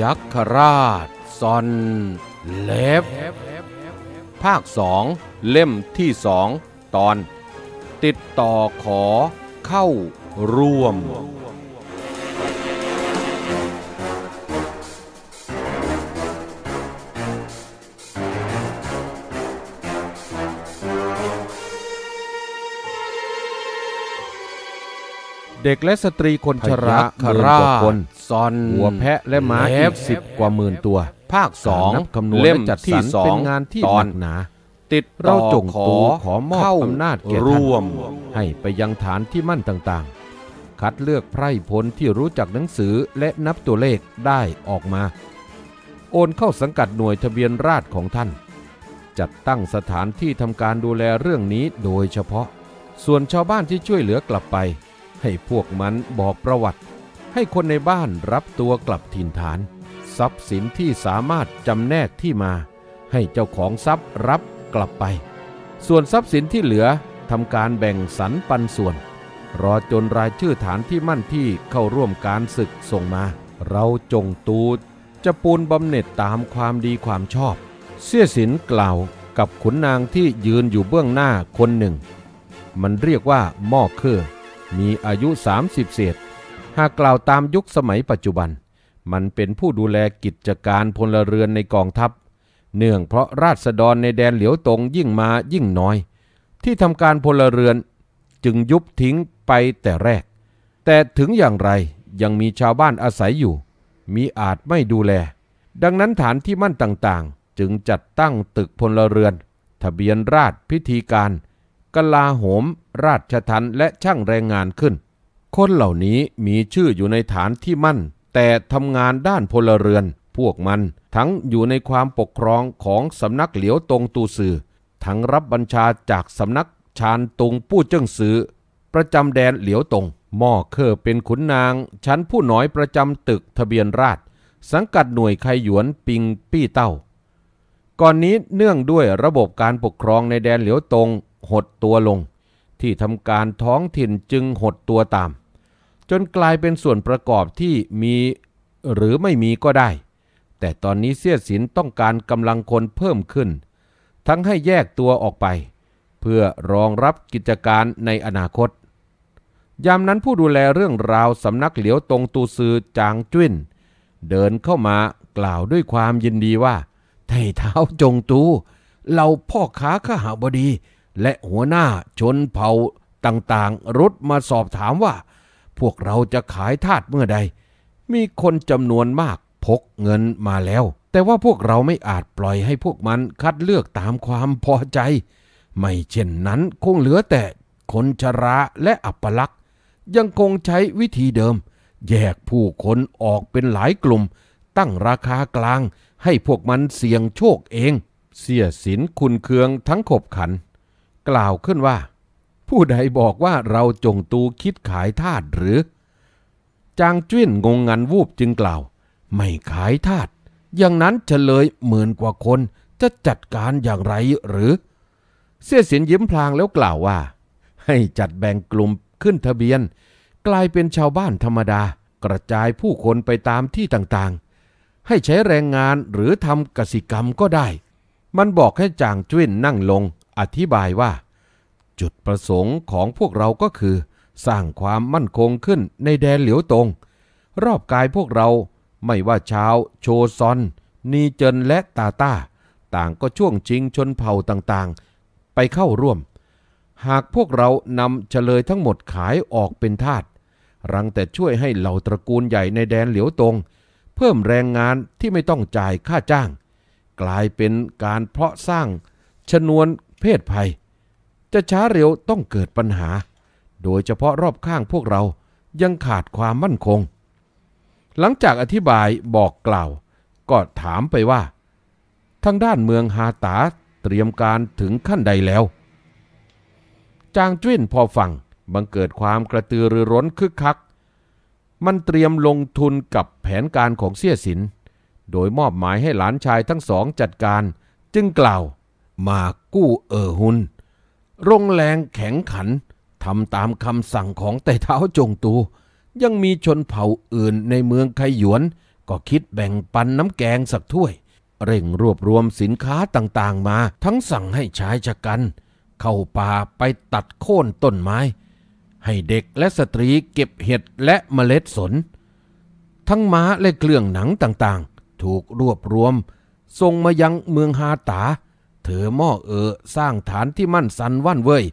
ยักษ์ราชซอนเล็บภาคสองเล่มที่สองตอน ติดต่อขอเข้าร่วมเด็กและสตรีคนชรากว่าคน ซอนหัวแพะและม้าอีกสิบกว่าหมื่นตัว ภาคสองคำนวณเล่มจัดสรรเป็นงานที่หนักหนา ติดเราจงตูขอมอบอำนาจแก่ร่วม ให้ไปยังฐานที่มั่นต่างๆ คัดเลือกไพร่พลที่รู้จักหนังสือและนับตัวเลขได้ออกมา โอนเข้าสังกัดหน่วยทะเบียนราษฎรของท่าน จัดตั้งสถานที่ทำการดูแลเรื่องนี้โดยเฉพาะ ส่วนชาวบ้านที่ช่วยเหลือกลับไปให้พวกมันบอกประวัติ ให้คนในบ้านรับตัวกลับถิ่นฐาน ทรัพย์สินที่สามารถจำแนกที่มา ให้เจ้าของทรัพย์รับกลับไป ส่วนทรัพย์สินที่เหลือทำการแบ่งสรรปันส่วนรอจนรายชื่อฐานที่มั่นที่เข้าร่วมการศึกส่งมา เราจงตูดจะปูนบำเหน็จตามความดีความชอบ เสี้ยสินกล่าวกับขุนนางที่ยืนอยู่เบื้องหน้าคนหนึ่ง มันเรียกว่าหม้อเครือมีอายุ 30เศษ หากกล่าวตามยุคสมัยปัจจุบัน มันเป็นผู้ดูแลกิจการพลเรือนในกองทัพ เนื่องเพราะราษฎรในแดนเหลียวตงยิ่งมายิ่งน้อย ที่ทำการพลเรือนจึงยุบทิ้งไปแต่แรก แต่ถึงอย่างไรยังมีชาวบ้านอาศัยอยู่ มีอาจไม่ดูแล ดังนั้นฐานที่มั่นต่างๆ จึงจัดตั้งตึกพลเรือน ทะเบียนราษพิธีการกลาโหม ราชทันและช่างแรงงานขึ้น คนเหล่านี้มีชื่ออยู่ในฐานที่มั่น แต่ทำงานด้านพลเรือนพวกมันทั้งอยู่ในความปกครองของสำนักเหลียวตง ตูสือ ทั้งรับบัญชาจากสำนักชานตงผู้ เจิ้งซือประจำแดนเหลียวตง หม่อเคอเป็นขุนนางชั้นผู้น้อยประจำตึกทะเบียนราช สังกัดหน่วยไขหยวนปิงปี้เต้า ก่อนนี้เนื่องด้วยระบบการปกครองในแดนเหลียวตงหดตัวลงที่ทำการท้องถิ่นจึงหดตัวตาม จนกลายเป็นส่วนประกอบที่มีหรือไม่มีก็ได้ แต่ตอนนี้เสียสินต้องการกำลังคนเพิ่มขึ้น ทั้งให้แยกตัวออกไป เพื่อรองรับกิจการในอนาคต ยามนั้นผู้ดูแลเรื่องราวสำนักเหลียวตรงตูซือจางจุ้นเดินเข้ามากล่าวด้วยความยินดีว่าไทเท้าจงตู เราพ่อค้าข้าหาบดีและหัวหน้าชนเผ่าต่างๆ รุดมาสอบถามว่า พวกเราจะขายทาสเมื่อใด มีคนจำนวนมากพกเงินมาแล้ว แต่ว่าพวกเราไม่อาจปล่อยให้พวกมันคัดเลือกตามความพอใจ ไม่เช่นนั้นคงเหลือแต่คนชราและอัปลักษ์ยังคงใช้วิธีเดิม แยกผู้คนออกเป็นหลายกลุ่ม ตั้งราคากลาง ให้พวกมันเสี่ยงโชคเอง เสียสินคุณเคืองทั้งขบขันกล่าวขึ้นว่า ผู้ใดบอกว่าเราจงตูคิดขายทาตหรือ จางจ้นงงงันวูบจึงกล่าว ไม่ขายทาตอย่างนั้นเฉลยหมื่นกว่าคนจะจัดการอย่างไรหรือ เสี้ยเสียนยิ้มพลางแล้วกล่าวว่า ให้จัดแบ่งกลุ่มขึ้นทะเบียน กลายเป็นชาวบ้านธรรมดากระจายผู้คนไปตามที่ต่างๆ ให้ใช้แรงงานหรือทำกสิกรรมก็ได้ มันบอกให้จางจ้นนั่งลงอธิบายว่า จุดประสงค์ของพวกเราก็คือ สร้างความมั่นคงขึ้นในแดนเหลียวตงรอบกายพวกเราไม่ว่าชาวโชซอน นีเจนและตาตาต่างก็ช่วงชิงชนเผ่าต่างๆ ไปเข้าร่วม หากพวกเรานำเฉลยทั้งหมดขายออกเป็นทาสรังแต่ช่วยให้เหล่าตระกูลใหญ่ในแดนเหลียวตงเพิ่มแรงงานที่ไม่ต้องจ่ายค่าจ้าง กลายเป็นการเพราะสร้างชนวนเพศภัยจะช้าเร็วต้องเกิดปัญหา โดยเฉพาะรอบข้างพวกเรายังขาดความมั่นคง หลังจากอธิบายบอกกล่าวก็ถามไปว่าทางด้านเมืองฮาตาเตรียมการถึงขั้นใดแล้ว จางจุ้นพอฟัง บังเกิดความกระตือรือร้นคึกคัก มันเตรียมลงทุนกับแผนการของเสี่ยสิน โดยมอบหมายให้หลานชายทั้งสองจัดการจึงกล่าวมากู้เออหุน รงแรงแข็งขันทำตามคำสั่งของแต่เท้าจงตู ยังมีชนเผ่าอื่นในเมืองไคหยวน ก็คิดแบ่งปันน้ำแกงสักถ้วย เร่งรวบรวมสินค้าต่างๆ มา ทั้งสั่งให้ชายชะกัน เข้าป่าไปตัดโค่นต้นไม้ ให้เด็กและสตรีเก็บเห็ดและเมล็ดสน ทั้งม้าและเครื่องหนังต่างๆ ถูกรวบรวมส่งมายังเมืองฮาตาเือหม้อเออสร้างฐานที่มั่นสันว่นเว้ย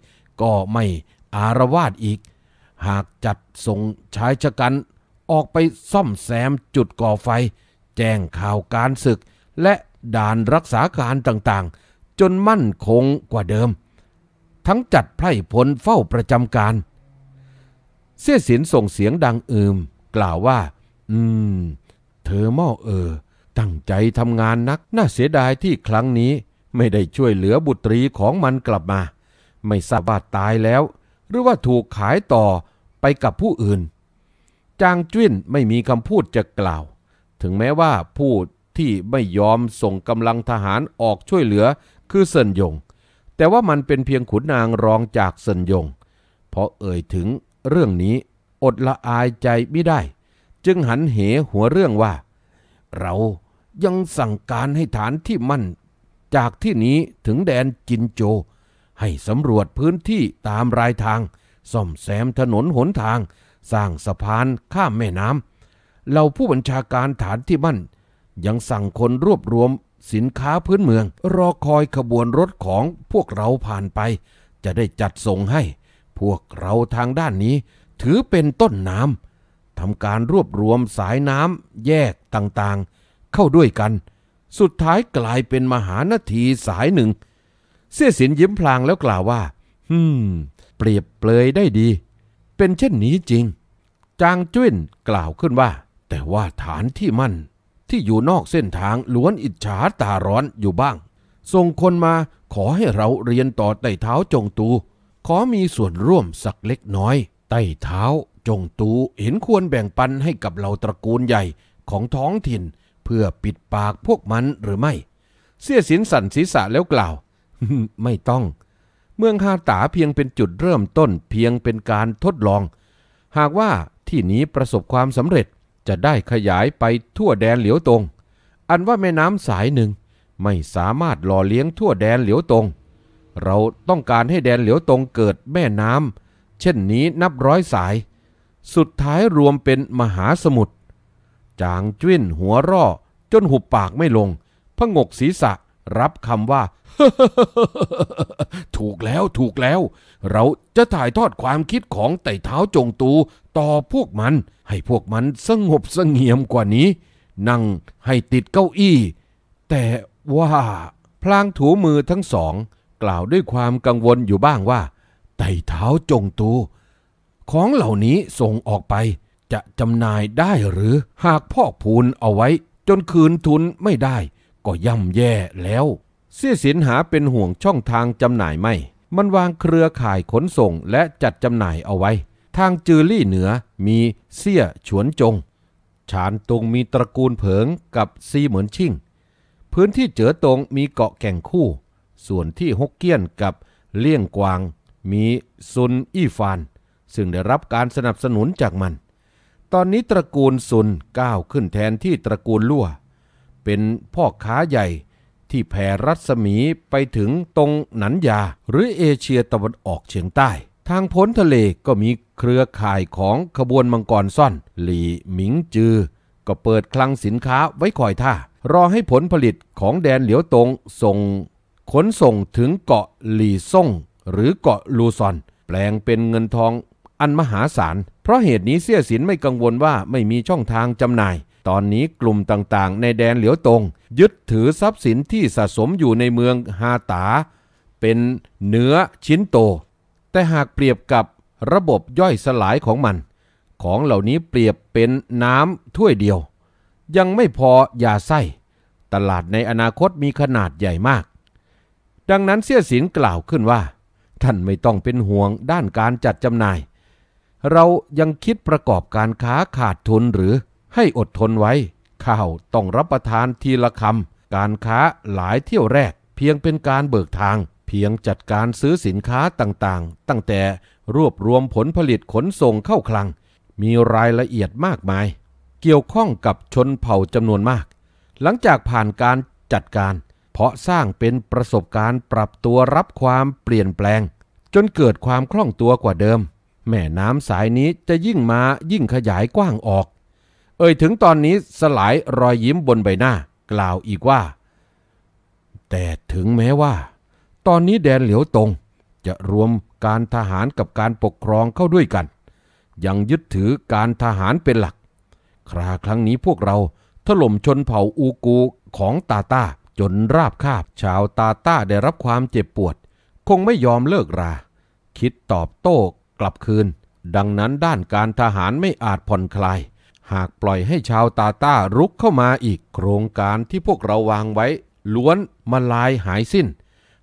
ก็ไม่อารวาสอีก หากจัดส่งชายชะกัน ออกไปซ่อมแซมจุดก่อไฟ แจ้งข่าวการศึกและด่านรักษาการต่างๆ จนมั่นคงกว่าเดิม ทั้งจัดไพร่พลเฝ้าประจำการ เสียสินส่งเสียงดังอืมกล่าวว่า อืม เธอหม้อเออ ตั้งใจทำงานนักน่าเสียดายที่ครั้งนี้ไม่ได้ช่วยเหลือบุตรีของมันกลับมา ไม่ทราบว่าตายแล้ว หรือว่าถูกขายต่อไปกับผู้อื่นจางจุ้นไม่มีคำพูดจะกล่าว ถึงแม้ว่าผู้ที่ไม่ยอมส่งกำลังทหารออกช่วยเหลือคือเซินยง แต่ว่ามันเป็นเพียงขุนนางรองจากเซินยงพอเอ่ยถึงเรื่องนี้อดละอายใจไม่ได้ จึงหันเหหัวเรื่องว่า เรายังสั่งการให้ฐานที่มั่นจากที่นี้ถึงแดนจินโจ ให้ สำรวจพื้นที่ตามรายทาง ซ่อมแซมถนนหนทางสร้างสะพานข้ามแม่น้ำเราผู้บัญชาการฐานที่มั่นยังสั่งคนรวบรวมสินค้าพื้นเมือง รอคอยขบวนรถของพวกเราผ่านไป จะได้จัดส่งให้ พวกเราทางด้านนี้ถือเป็นต้นน้ำทำการรวบรวมสายน้ำแยกต่างๆ เข้าด้วยกันสุดท้ายกลายเป็นมหานาทีสายหนึ่งเสี้ยสินยิ้มพลางแล้วกล่าวว่าฮึมเปรียบเปลยได้ดี เป็นเช่นนี้จริง จางจุ้นกล่าวขึ้นว่า แต่ว่าฐานที่มั่น ที่อยู่นอกเส้นทางล้วนอิจฉาตาร้อนอยู่บ้างส่งคนมาขอให้เราเรียนต่อไต่เท้าจงตู ขอมีส่วนร่วมสักเล็กน้อยไต่เท้า จงตู เห็นควรแบ่งปันให้กับเราตระกูลใหญ่ของท้องถิ่นเพื่อปิดปากพวกมันหรือไม่ เสียสินสันศีรษะแล้วกล่าว ไม่ต้อง เมืองฮาตาเพียงเป็นจุดเริ่มต้นเพียงเป็นการทดลอง หากว่าที่นี้ประสบความสำเร็จจะได้ขยายไปทั่วแดนเหลียวตงอันว่าแม่น้ำสายหนึ่ง ไม่สามารถหล่อเลี้ยงทั่วแดนเหลียวตงเราต้องการให้แดนเหลียวตงเกิดแม่น้ำเช่นนี้นับร้อยสาย สุดท้ายรวมเป็นมหาสมุทรจางจ้วนหัวร่อจนหุบปากไม่ลงพงกศีรษะรับคำว่า ถูกแล้วถูกแล้ว เราจะถ่ายทอดความคิดของไต่เท้าจงตู ต่อพวกมันให้พวกมันสงบสงเงียมกว่านี้ นั่งให้ติดเก้าอี้ แต่ว่าพลางถูมือทั้งสอง กล่าวด้วยความกังวลอยู่บ้างว่าไต่เท้าจงตู ของเหล่านี้ส่งออกไปจะจำนายได้หรือ หากพอกพูนเอาไว้ จนคืนทุนไม่ได้ ก็ย่ำแย่แล้วเสียสินหาเป็นห่วงช่องทางจำหน่ายไม่ มันวางเครือข่ายขนส่งและจัดจำหน่ายเอาไว้ ทางจือลี่เหนือมีเสี่ยฉวนจงชานตรงมีตระกูลเผิงกับซีเหมือนชิ่ง พื้นที่เจ๋อตรงมีเกาะแก่งคู่ ส่วนที่ฮกเกี้ยนกับเลี่ยงกวาง มีซุนอี้ฟาน ซึ่งได้รับการสนับสนุนจากมันตอนนี้ตระกูลซุนก้าวขึ้นแทนที่ตระกูลลั่ว เป็นพ่อค้าใหญ่ที่แผ่รัศมีไปถึงตรงหนันยาหรือเอเชียตะวันออกเฉียงใต้ ทางพ้นทะเลก็มีเครือข่ายของขบวนมังกรซ่อน หลี่หมิงจือก็เปิดคลังสินค้าไว้คอยท่า รอให้ผลผลิตของแดนเหลียวตงส่ง ขนส่งถึงเกาะหลี่ซ่งหรือเกาะลูซอน แปลงเป็นเงินทองอันมหาศาลเพราะเหตุนี้เสี้ยสินไม่กังวลว่าไม่มีช่องทางจำหน่าย ตอนนี้กลุ่มต่างๆ ในแดนเหลียวตงยึดถือทรัพย์สินที่สะสมอยู่ในเมืองฮาตา เป็นเนื้อชิ้นโต แต่หากเปรียบกับระบบย่อยสลายของมัน ของเหล่านี้เปรียบเป็นน้ำถ้วยเดียว ยังไม่พออยาไส้ตลาดในอนาคตมีขนาดใหญ่มาก ดังนั้นเสียสินกล่าวขึ้นว่า ท่านไม่ต้องเป็นห่วงด้านการจัดจำหน่ายเรายังคิดประกอบการค้าขาดทุนหรือให้อดทนไว้ข้าวต้องรับประทานทีละคำการค้าหลายเที่ยวแรก เพียงเป็นการเบิกทาง เพียงจัดการซื้อสินค้าต่างๆ ตั้งแต่รวบรวมผลผลิตขนส่งเข้าคลัง มีรายละเอียดมากมาย เกี่ยวข้องกับชนเผ่าจำนวนมาก หลังจากผ่านการจัดการ เพาะสร้างเป็นประสบการณ์ปรับตัวรับความเปลี่ยนแปลง จนเกิดความคล่องตัวกว่าเดิมแม่น้ำสายนี้จะยิ่งมา ยิ่งขยายกว้างออก เอ่ยถึงตอนนี้สลายรอยยิ้มบนใบหน้า กล่าวอีกว่า แต่ถึงแม้ว่า ตอนนี้แดนเหลียวตงจะรวมการทหารกับการปกครองเข้าด้วยกัน ยังยึดถือการทหารเป็นหลัก คราครั้งนี้พวกเราถล่มชนเผ่าอูกูของตาตาจนราบคาบชาวตาตาได้รับความเจ็บปวด คงไม่ยอมเลิกรา คิดตอบโต้ลับคืน ดังนั้นด้านการทหารไม่อาจผ่อนคลาย หากปล่อยให้ชาวตาต้ารุกเข้ามาอีกโครงการที่พวกเราวางไว้ ล้วนมาลายหายสิ้น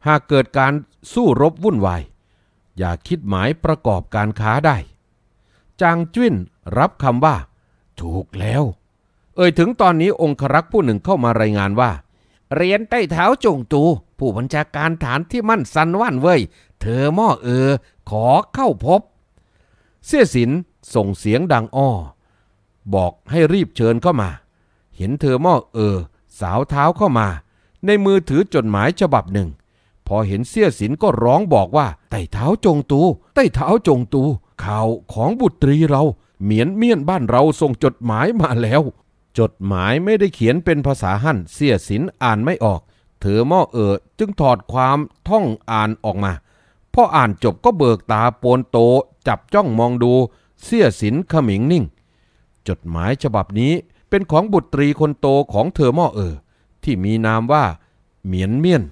หากเกิดการสู้รบวุ่นวายอย่าคิดหมายประกอบการค้าได้ จางจุ้นรับคำว่าถูกแล้ว เอ่ยถึงตอนนี้องครักษ์ผู้หนึ่งเข้ามารายงานว่า เรียนใต้เท้าจงตู ผู้บัญชาการฐานที่มั่นซันว่านเว่ยเธอม่อเออ ขอเข้าพบ เสี้ยสินส่งเสียงดังอ้อ บอกให้รีบเชิญเข้ามา เห็นเธอม่อเออ สาวเท้าเข้ามา ในมือถือจดหมายฉบับหนึ่ง พอเห็นเสี้ยสินก็ร้องบอกว่าไต่เท้าจงตูไต่เท้าจงตู ข่าวของบุตรีเราเหมียนเมียนบ้านเราส่งจดหมายมาแล้ว จดหมายไม่ได้เขียนเป็นภาษาหั่นเสียสินอ่านไม่ออกเธอม่อเออจึงถอดความท่องอ่านออกมาพ่ออ่านจบก็เบิกตาโปนโตจับจ้องมองดูเสี้ยสินขมิงนิ่ง จดหมายฉบับนี้เป็นของบุตรีคนโตของเธอม่อเออ ที่มีนามว่าเหมียนเมียน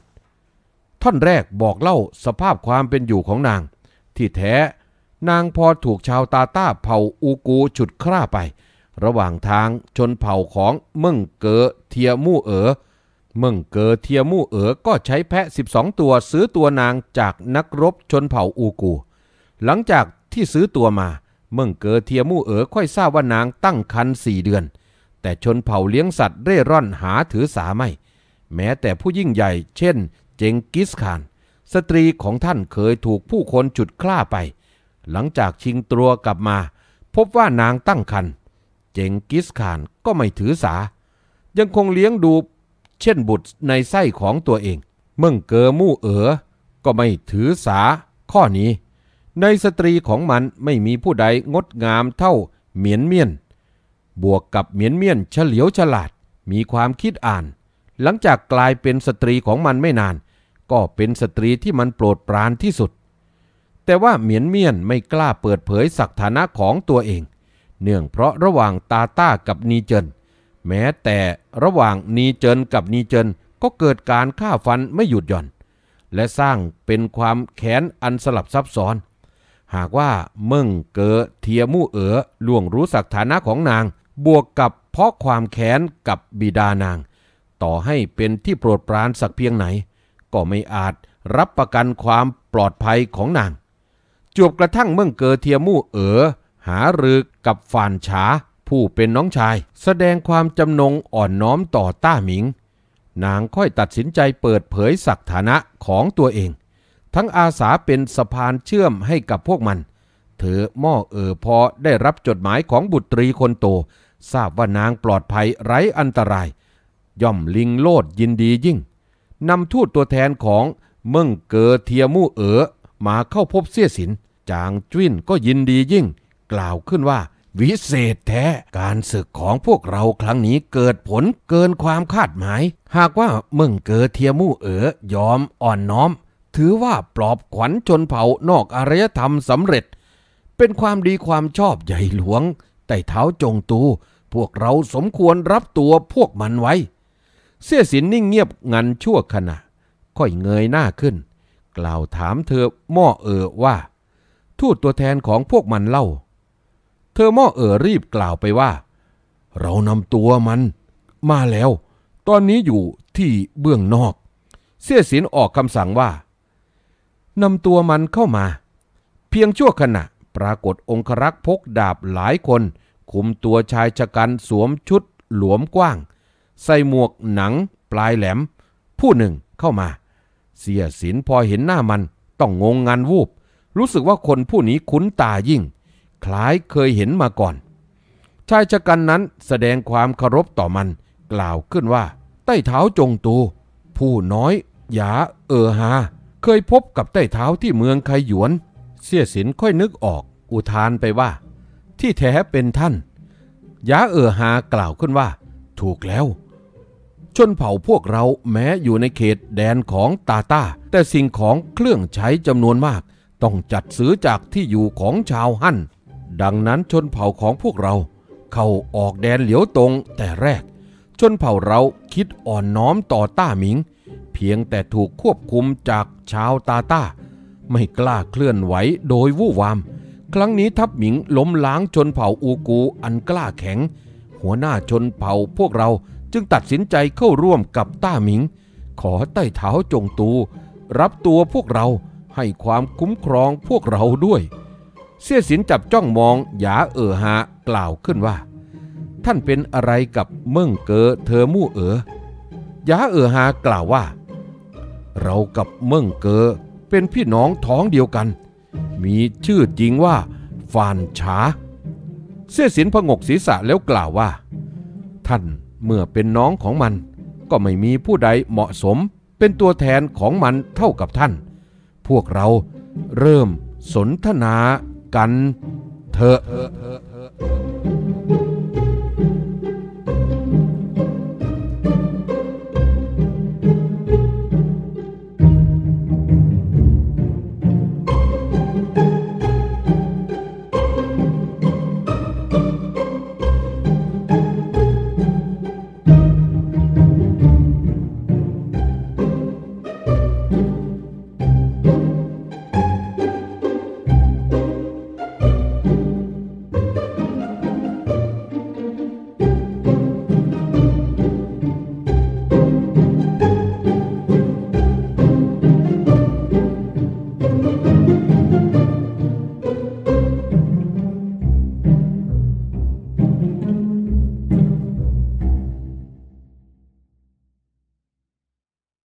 ท่อนแรกบอกเล่าสภาพความเป็นอยู่ของนาง ที่แท้นางพอถูกชาวตาต้าเผ่าอูกูฉุดคร่าไป ระหว่างทางชนเผ่าของมึ่งเกอเทียมู่เอ๋อเมืองเกอเทียมู่เอ๋อก็ใช้แพะ12 ตัวซื้อตัวนางจากนักรบชนเผ่าอูกู หลังจากที่ซื้อตัวมาเมืองเกอเทียมู่เอ๋อค่อยทราบว่านางตั้งครรภ์สี่เดือน แต่ชนเผ่าเลี้ยงสัตว์เร่ร่อนหาถือสาไม่ แม้แต่ผู้ยิ่งใหญ่เช่น เจงกิสขาน สตรีของท่านเคยถูกผู้คนจุดคล้าไป หลังจากชิงตัวกลับมา พบว่านางตั้งครรภ์เจงกิสขานก็ไม่ถือสา ยังคงเลี้ยงดูเช่นบุตรในไส้ของตัวเองเมื่อเกอมู่เอ๋อ ก็ไม่ถือสาข้อนี้ ในสตรีของมันไม่มีผู้ใดงดงามเท่าเหมียนเมียน บวกกับเหมียนเมียนเฉลียวฉลาดมีความคิดอ่าน หลังจากกลายเป็นสตรีของมันไม่นาน ก็เป็นสตรีที่มันโปรดปรานที่สุด แต่ว่าเหมียนเมียนไม่กล้าเปิดเผยสักฐานะของตัวเอง เนื่องเพราะระหว่างตาต้ากับนีเจินแม้แต่ระหว่างนีเจินกับนีเจินก็เกิดการฆ่าฟันไม่หยุดหย่อน และสร้างเป็นความแค้นอันสลับซับซ้อน หากว่าเมื่งเกอเทียมู่เอ๋อล่วงรู้สักฐานะของนาง บวกกับเพราะความแค้นกับบิดานาง ต่อให้เป็นที่โปรดปรานสักเพียงไหน ก็ไม่อาจรับประกันความปลอดภัยของนางจวบกระทั่งเมื่อเกอเทียมู่เอ๋อหารือกับฝานฉาผู้เป็นน้องชายแสดงความจำนงอ่อนน้อมต่อต้าหมิง นางค่อยตัดสินใจเปิดเผยศักฐานะของตัวเอง ทั้งอาสาเป็นสะพานเชื่อมให้กับพวกมันเธอม่อเออพอได้รับจดหมายของบุตรีคนโตทราบว่านางปลอดภัยไร้อันตราย ย่อมลิงโลดยินดียิ่ง นำทูตตัวแทนของเมื่งเกอเทียมู่เอ๋อมาเข้าพบเสี้ยสินจางจุ้นก็ยินดียิ่ง กล่าวขึ้นว่าวิเศษแท้การศึกของพวกเราครั้งนี้เกิดผลเกินความคาดหมาย หากว่ามึงเกิดเทียมู่เอ๋อยอมอ่อนน้อม ถือว่าปลอบขวัญชนเผ่านอกอารยธรรมสำเร็จ เป็นความดีความชอบใหญ่หลวง แต่เท้าจงตู พวกเราสมควรรับตัวพวกมันไว้ เสี้ยสินนิ่งเงียบงันชั่วขณะ ค่อยเงยหน้าขึ้น กล่าวถามเธอม่อเอ๋อว่า ทูตตัวแทนของพวกมันเล่าเธอม่อเอ๋อรีบกล่าวไปว่า เรานำตัวมัน มาแล้ว ตอนนี้อยู่ที่เบื้องนอก เสียสินออกคำสั่งว่านำตัวมันเข้ามา เพียงชั่วขณะปรากฏองครักษ์พกดาบหลายคนคุมตัวชายชะกันสวมชุด หลวมกว้าง ใส่หมวกหนัง ปลายแหลม ผู้หนึ่งเข้ามา เสียสินพอเห็นหน้ามัน ต้องงงงันวูบ รู้สึกว่าคนผู้นี้คุ้นตายิ่งคล้ายเคยเห็นมาก่อนชายชะกันนั้นแสดงความเคารพต่อมัน กล่าวขึ้นว่า ใต้ เท้าจงตู ผู้น้อยหยาเออฮาเคยพบกับใต้เท้าที่เมืองไคหยวน เสียสินค่อยนึกออก อุทานไปว่า ที่แท้เป็นท่าน ยาเออฮากล่าวขึ้นว่า ถูกแล้ว ชนเผ่าพวกเราแม้อยู่ในเขตแดนของตาตาแต่สิ่งของเครื่องใช้จำนวนมาก ต้องจัดซื้อจากที่อยู่ของชาวฮั่นดังนั้นชนเผ่าของพวกเราเข้าออกแดนเหลียวตรงแต่แรก ชนเผ่าเราคิดอ่อนน้อมต่อต้าหมิง เพียงแต่ถูกควบคุมจากชาวตาต้า ไม่กล้าเคลื่อนไหวโดยวู่วาม ครั้งนี้ทัพหมิงล้มล้างชนเผ่าอูกูอันกล้าแข็ง หัวหน้าชนเผ่าพวกเราจึงตัดสินใจเข้าร่วมกับต้าหมิง ขอใต้เท้าจงตู รับตัวพวกเราให้ความคุ้มครองพวกเราด้วยเสี้ยสินจับจ้องมองหยาเออฮากล่าวขึ้นว่า ท่านเป็นอะไรกับเมื่งเกอเธอมู่เอ๋อหยาเออฮากล่าวว่า เรากับเมื่งเกอเป็นพี่น้องท้องเดียวกัน มีชื่อจริงว่า ฟานฉาเสี้ยสินพงกศีรษะแล้วกล่าวว่า ท่านเมื่อเป็นน้องของมัน ก็ไม่มีผู้ใดเหมาะสมเป็นตัวแทนของมันเท่ากับท่าน พวกเราเริ่มสนทนากันเถอะ